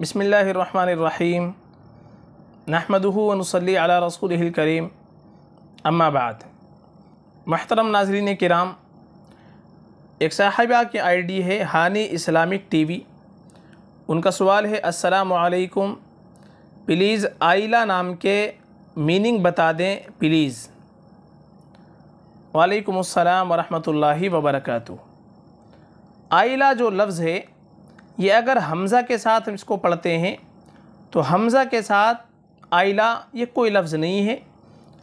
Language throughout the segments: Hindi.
बसमीम नहमदूनसली अला रसूल करीम अम्माबाद महतरम नाजरीन कराम एक साहिबा की आईडी है हानि इस्लामिक टीवी उनका सवाल है असलकुम प्लीज़ आइला नाम के मीनिंग बता दें प्लीज़ वालेकुम अस्सलाम वरहमतुल्लाहि वबरकू आइला जो लफ्ज़ है ये अगर हमज़ा के साथ हम इसको पढ़ते हैं तो हमज़ा के साथ आइला ये कोई लफ्ज़ नहीं है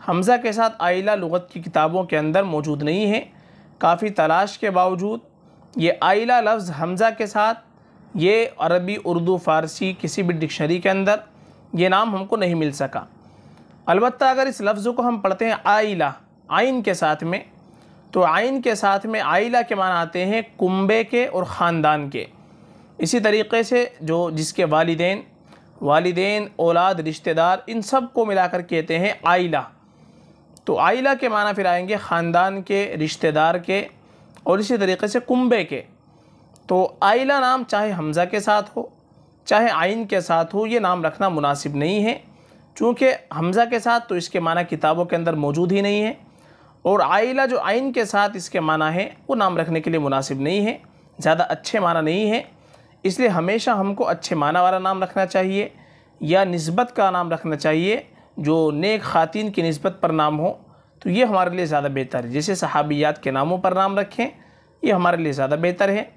हमज़ा के साथ आइला लगत की किताबों के अंदर मौजूद नहीं है काफ़ी तलाश के बावजूद ये आइला लफ्ज़ हमज़ा के साथ ये अरबी उर्दू फ़ारसी किसी भी डिक्शनरी के अंदर ये नाम हमको नहीं मिल सका अलबत् अगर इस लफ्ज़ को हम पढ़ते हैं आइला आइन के साथ में तो आइन के साथ में आइला के मान आते हैं कुंबे के और ख़ानदान के इसी तरीके से जो जिसके वालदे वालदे औलाद रिश्तेदार इन सब को मिला कर कहते हैं आइला तो आइला के माना फिर आएंगे ख़ानदान के रिश्तेदार के और इसी तरीके से कुंबे के तो आइला नाम चाहे हमज़ा के साथ हो चाहे आइन के साथ हो ये नाम रखना मुनासिब नहीं है चूँकि हमज़ा के साथ तो इसके माना किताबों के अंदर मौजूद ही नहीं है और आइला जो आइन के साथ इसके माना है वो नाम रखने के लिए मुनासिब नहीं है ज़्यादा अच्छे माना नहीं है इसलिए हमेशा हमको अच्छे माना वाला नाम रखना चाहिए या नस्बत का नाम रखना चाहिए जो नेक ख़ातिन की नस्बत पर नाम हो तो ये हमारे लिए ज़्यादा बेहतर है जैसे सहाबियात के नामों पर नाम रखें ये हमारे लिए ज़्यादा बेहतर है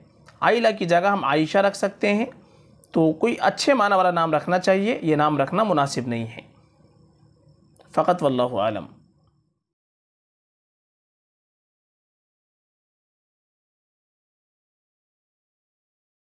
आयला की जगह हम आयशा रख सकते हैं तो कोई अच्छे माना वाला नाम रखना चाहिए ये नाम रखना मुनासिब नहीं है फ़कत वल्लम